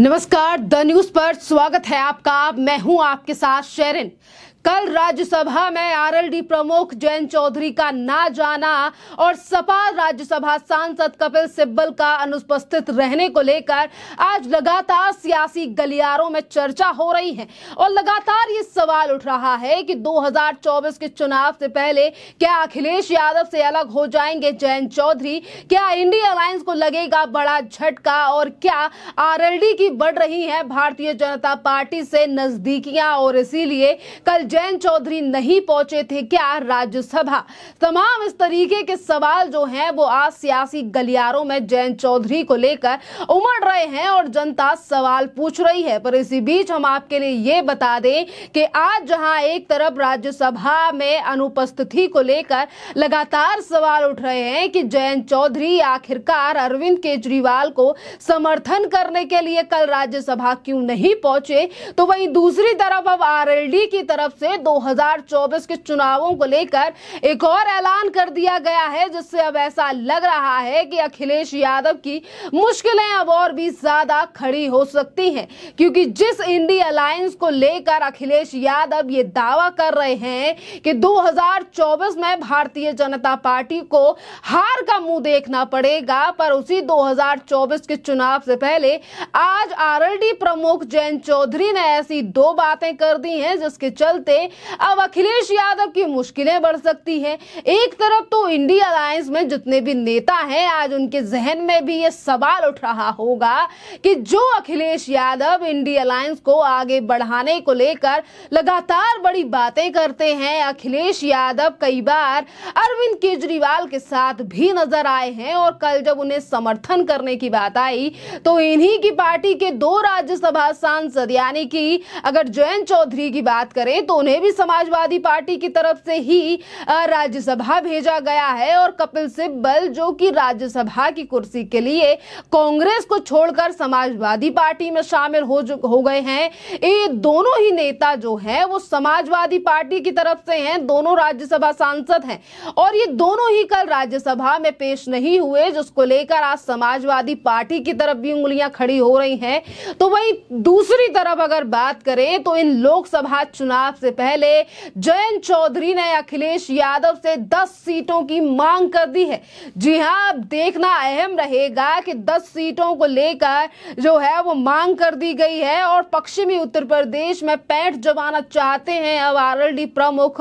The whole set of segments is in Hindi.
नमस्कार द न्यूज पर स्वागत है आपका मैं हूं आपके साथ शेरिन कल राज्यसभा में आरएलडी प्रमुख जयंत चौधरी का ना जाना और सपा राज्यसभा सांसद कपिल सिब्बल का अनुपस्थित रहने को लेकर आज लगातार सियासी गलियारों में चर्चा हो रही है और लगातार ये सवाल उठ रहा है कि 2024 के चुनाव से पहले क्या अखिलेश यादव से अलग हो जाएंगे जयंत चौधरी क्या इंडिया अलायंस को लगेगा बड़ा झटका और क्या आर की बढ़ रही है भारतीय जनता पार्टी से नजदीकियां और इसीलिए कल जैन चौधरी नहीं पहुंचे थे क्या राज्यसभा तमाम इस तरीके के सवाल जो हैं वो आज सियासी गलियारों में जैन चौधरी को लेकर उमड़ रहे हैं और जनता सवाल पूछ रही है पर इसी बीच हम आपके लिए ये बता दें कि आज जहां एक तरफ राज्यसभा में अनुपस्थिति को लेकर लगातार सवाल उठ रहे हैं कि जयंत चौधरी आखिरकार अरविंद केजरीवाल को समर्थन करने के लिए कल राज्यसभा क्यों नहीं पहुंचे तो वहीं दूसरी तरफ अब आरएलडी की तरफ से 2024 के चुनावों को लेकर एक और ऐलान कर दिया गया है जिससे अब ऐसा लग रहा है कि अखिलेश यादव की मुश्किलें अब और भी ज्यादा खड़ी हो सकती हैं क्योंकि जिस इंडी अलायंस को लेकर अखिलेश यादव ये दावा कर रहे हैं कि 2024 में भारतीय जनता पार्टी को हार का मुंह देखना पड़ेगा पर उसी 2024 के चुनाव से पहले आज आरएलडी प्रमुख जयंत चौधरी ने ऐसी दो बातें कर दी हैं जिसके चलते चलते अब अखिलेश यादव की मुश्किलें बढ़ सकती हैं एक तरफ तो इंडिया अलायंस में जितने भी नेता हैं आज उनके जहन में भी ये सवाल उठ रहा होगा कि जो अखिलेश यादव इंडिया अलायंस को आगे बढ़ाने को लेकर लगातार बड़ी बातें करते हैं अखिलेश यादव कई बार अरविंद केजरीवाल के साथ भी नजर आए हैं और कल जब उन्हें समर्थन करने की बात आई तो इन्हीं की पार्टी के दो राज्यसभा सांसद यानी कि अगर जयंत चौधरी की बात करें तो उन्हें भी समाजवादी पार्टी की तरफ से ही राज्यसभा भेजा गया है और कपिल सिब्बल जो कि राज्यसभा की कुर्सी के लिए कांग्रेस को छोड़कर समाजवादी पार्टी में शामिल हो हो गए हैं ये दोनों ही नेता जो हैं वो समाजवादी पार्टी की तरफ से हैं दोनों राज्यसभा सांसद हैं और ये दोनों ही कल राज्यसभा में पेश नहीं हुए जिसको लेकर आज समाजवादी पार्टी की तरफ भी उंगलियां खड़ी हो रही हैं तो वहीं दूसरी तरफ अगर बात करें तो इन लोकसभा चुनाव से से पहले जयंत चौधरी ने अखिलेश यादव से 10 सीटों की मांग कर दी है जी हां अब देखना अहम रहेगा कि 10 सीटों को लेकर जो है वो मांग कर दी गई है और पश्चिमी उत्तर प्रदेश में पैठ जमाना चाहते हैं अब आर प्रमुख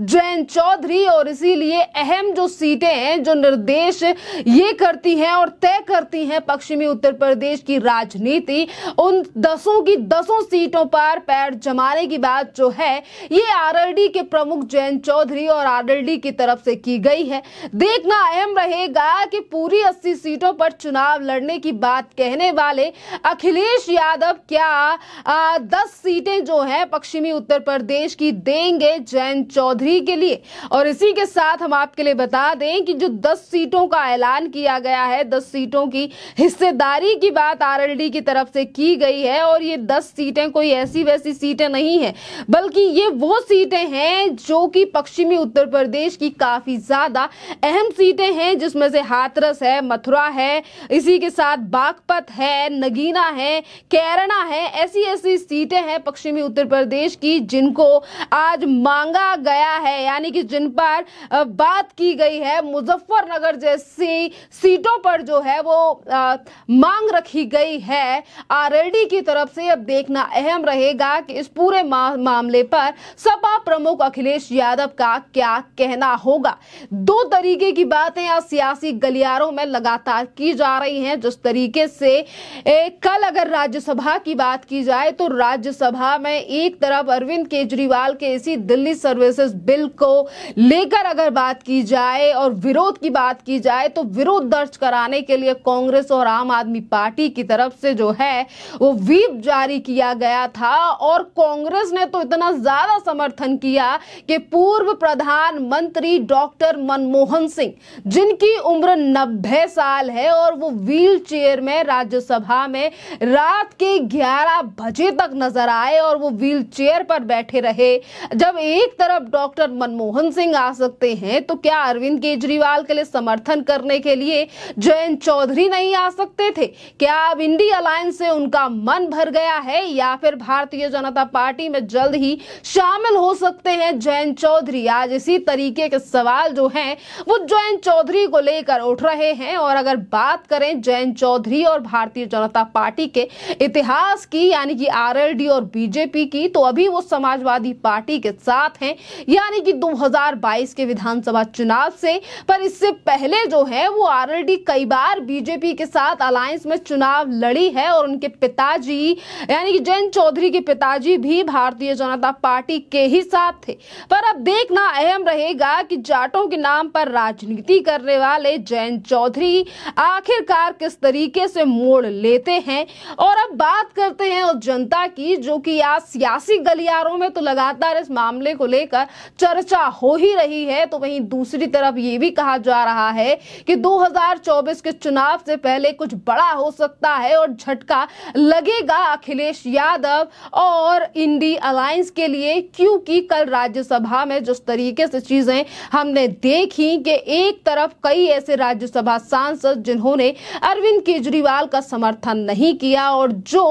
जयंत चौधरी और इसीलिए अहम जो सीटें हैं जो निर्देश ये करती हैं और तय करती हैं पश्चिमी उत्तर प्रदेश की राजनीति उन दसों की दसों सीटों पर पैर जमाने की बात जो है ये आरएलडी के प्रमुख जयंत चौधरी और आरएलडी की तरफ से की गई है देखना अहम रहेगा कि पूरी अस्सी सीटों पर चुनाव लड़ने की बात कहने वाले अखिलेश यादव क्या आ, दस सीटें जो है पश्चिमी उत्तर प्रदेश की देंगे जयंत चौधरी के लिए और इसी के साथ हम आपके लिए बता दें कि जो दस सीटों का ऐलान किया गया है दस सीटों की हिस्सेदारी की बात आरएलडी की तरफ से की गई है और ये दस सीटें कोई ऐसी वैसी सीटें नहीं है बल्कि ये वो सीटें हैं जो कि पश्चिमी उत्तर प्रदेश की काफ़ी ज़्यादा अहम सीटें हैं जिसमें से हाथरस है मथुरा है इसी के साथ बागपत है नगीना है कैरना है ऐसी ऐसी सीटें हैं पश्चिमी उत्तर प्रदेश की जिनको आज मांगा गया है यानी कि जिन पर बात की गई है मुजफ्फरनगर जैसी सीटों पर जो है वो आ, मांग रखी गई है आरएलडी की तरफ से अब देखना अहम रहेगा कि इस पूरे मा, मामले पर पर सपा प्रमुख अखिलेश यादव का क्या कहना होगा दो तरीके की बातें आज सियासी गलियारों में लगातार की जा रही हैं जिस तरीके से ए, कल अगर राज्यसभा की बात की जाए तो राज्यसभा में एक तरफ अरविंद केजरीवाल के इसी दिल्ली सर्विसेज बिल को लेकर अगर बात की जाए और विरोध की बात की जाए तो विरोध दर्ज कराने के लिए कांग्रेस और आम आदमी पार्टी की तरफ से जो है वो व्हीप जारी किया गया था और कांग्रेस ने तो इतना ज्यादा समर्थन किया कि पूर्व प्रधानमंत्री डॉक्टर मनमोहन सिंह जिनकी उम्र नब्बे साल है और वो व्हील चेयर में राज्यसभा में रात के 11 बजे तक नजर आए और वो व्हीलचेयर पर बैठे रहे जब एक तरफ डॉक्टर मनमोहन सिंह आ सकते हैं तो क्या अरविंद केजरीवाल के लिए समर्थन करने के लिए जयंत चौधरी नहीं आ सकते थे क्या अब इंडी अलायंस से उनका मन भर गया है या फिर भारतीय जनता पार्टी में जल्द ही शामिल हो सकते हैं जयंत चौधरी आज इसी तरीके के सवाल जो हैं वो जयंत चौधरी को लेकर उठ रहे हैं और अगर बात करें जयंत चौधरी और भारतीय जनता पार्टी के इतिहास की यानी कि आर और बीजेपी की तो अभी वो समाजवादी पार्टी के साथ हैं यानी कि 2022 के विधानसभा चुनाव से पर इससे पहले जो है वो आर कई बार बीजेपी के साथ अलायंस में चुनाव लड़ी है और उनके पिताजी यानी कि जयंत चौधरी के पिताजी भी भारतीय जनता पार्टी के ही साथ थे पर अब देखना अहम रहेगा कि जाटों के नाम पर राजनीति करने वाले जयंत चौधरी आखिरकार किस तरीके से मोड़ लेते हैं और अब बात करते हैं उस जनता की जो कि आज सियासी गलियारों में तो लगातार इस मामले को लेकर चर्चा हो ही रही है तो वहीं दूसरी तरफ ये भी कहा जा रहा है कि 2024 के चुनाव से पहले कुछ बड़ा हो सकता है और झटका लगेगा अखिलेश यादव और इंडी अलायंस के लिए क्योंकि कल राज्यसभा में जिस तरीके से चीजें हमने देखी कि एक तरफ कई ऐसे राज्यसभा सांसद जिन्होंने अरविंद केजरीवाल का समर्थन नहीं किया और जो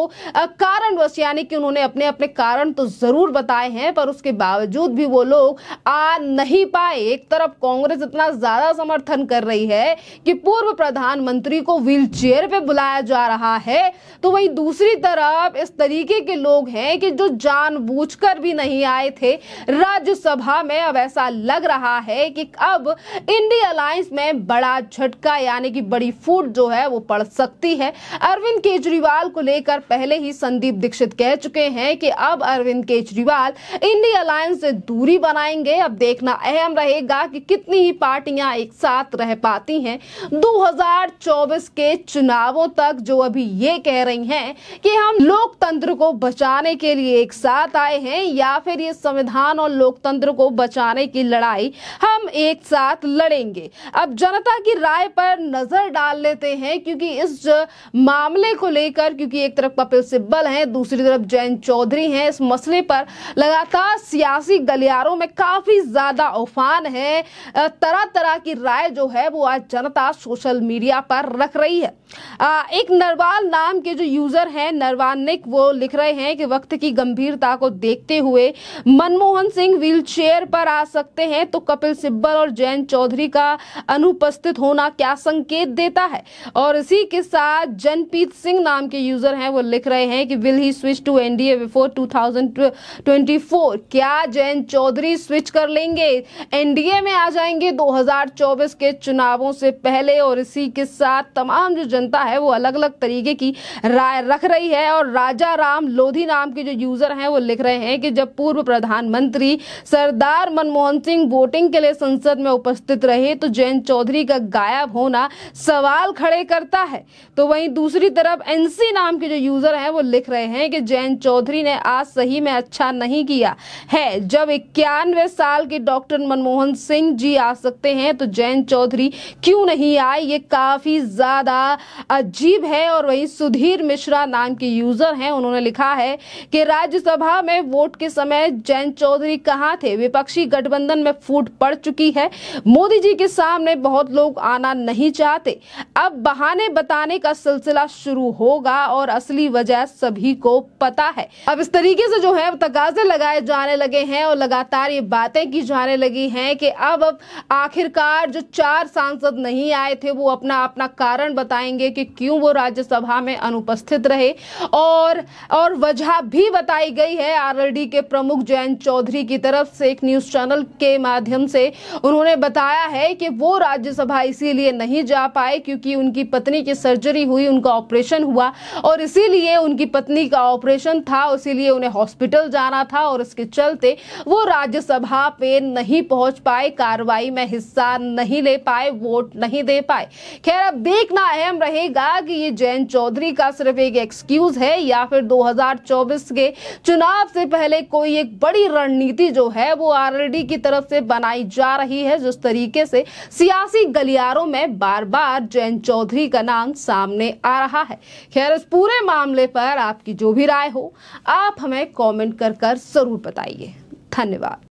कारणवश यानी कि उन्होंने अपने अपने कारण तो जरूर बताए हैं पर उसके बावजूद भी वो लोग आ नहीं पाए एक तरफ कांग्रेस इतना ज्यादा समर्थन कर रही है कि पूर्व प्रधानमंत्री को चेयर पे बुलाया जा रहा है तो वही दूसरी तरफ इस तरीके के लोग हैं कि जो जानबूझकर भी ही नहीं आए थे राज्यसभा में अब ऐसा लग रहा है कि अब इंडिया अलायंस में बड़ा झटका यानी कि बड़ी फूट जो है वो पड़ सकती है अरविंद केजरीवाल को लेकर पहले ही संदीप दीक्षित कह चुके हैं कि अब अरविंद केजरीवाल इंडी अलायंस से दूरी बनाएंगे अब देखना अहम रहेगा कि कितनी ही पार्टियां एक साथ रह पाती हैं 2024 के चुनावों तक जो अभी ये कह रही हैं कि हम लोकतंत्र को बचाने के लिए एक साथ आए हैं या फिर ये संविधान और लोकतंत्र को बचाने की लड़ाई हम एक साथ लड़ेंगे अब जनता की राय पर नजर डाल लेते हैं क्योंकि इस मामले को लेकर क्योंकि एक तरफ कपिल सिब्बल हैं दूसरी तरफ जयंत चौधरी हैं इस मसले पर लगातार सियासी गलियारों में काफी ज्यादा उफान है तरह तरह की राय जो है वो आज जनता सोशल मीडिया पर रख रही है आ, एक नरवाल नाम के जो यूजर हैं नरवानिक वो लिख रहे हैं कि वक्त की गंभीरता को देखते हुए हुए मनमोहन सिंह चेयर पर आ सकते हैं तो कपिल सिब्बल और जयंत चौधरी का अनुपस्थित होना क्या संकेत देता है और इसी के साथ जनप्रीत सिंह नाम के यूजर हैं वो लिख रहे हैं कि will he switch to NDA before 2024 क्या जयंत चौधरी स्विच कर लेंगे एनडीए में आ जाएंगे 2024 के चुनावों से पहले और इसी के साथ तमाम जो जनता है वो अलग अलग तरीके की राय रख रही है और राजा राम लोधी नाम के जो यूजर हैं वो लिख रहे हैं कि जब जब पूर्व प्रधानमंत्री सरदार मनमोहन सिंह वोटिंग के लिए संसद में उपस्थित रहे तो जयंत चौधरी का गायब होना सवाल खड़े करता है तो वहीं दूसरी तरफ एनसी नाम के जो यूजर हैं वो लिख रहे हैं कि जयंत चौधरी ने आज सही में अच्छा नहीं किया है जब इक्यानवे साल के डॉक्टर मनमोहन सिंह जी आ सकते हैं तो जयंत चौधरी क्यों नहीं आए ये काफी ज्यादा अजीब है और वहीं सुधीर मिश्रा नाम के यूजर हैं उन्होंने लिखा है कि राज्यसभा में वोट के समय जैन चौधरी कहाँ थे विपक्षी गठबंधन में फूट पड़ चुकी है मोदी जी के सामने बहुत लोग आना नहीं चाहते अब बहाने बताने का सिलसिला शुरू होगा और असली वजह सभी को पता है अब इस तरीके से जो है तकाजे लगाए जाने लगे हैं और लगातार ये बातें की जाने लगी हैं कि अब अब आखिरकार जो चार सांसद नहीं आए थे वो अपना अपना कारण बताएंगे कि क्यों वो राज्यसभा में अनुपस्थित रहे और और वजह भी बताई गई है आरएलडी के प्रमुख जयंत चौधरी की तरफ से एक न्यूज चैनल के माध्यम से उन्होंने बताया है कि वो राज्यसभा इसीलिए नहीं जा पाए क्योंकि उनकी पत्नी की सर्जरी हुई उनका ऑपरेशन हुआ और इसीलिए उनकी पत्नी का ऑपरेशन था इसीलिए उन्हें हॉस्पिटल जाना था और इसके चलते वो राज्यसभा पे नहीं पहुंच पाए कार्रवाई में हिस्सा नहीं ले पाए वोट नहीं दे पाए खैर अब देखना अहम रहेगा कि ये जयंत चौधरी का सिर्फ एक एक्सक्यूज है या फिर 2024 के चुनाव से पहले कोई एक बड़ी रणनीति जो है वो आरएलडी की तरफ से बनाई जा रही है जिस तरीके से सियासी गलियारों में बार बार जयंत चौधरी का नाम सामने आ रहा है खैर इस पूरे मामले पर आपकी जो भी राय हो आप हमें कॉमेंट कर कर जरूर बताइए धन्यवाद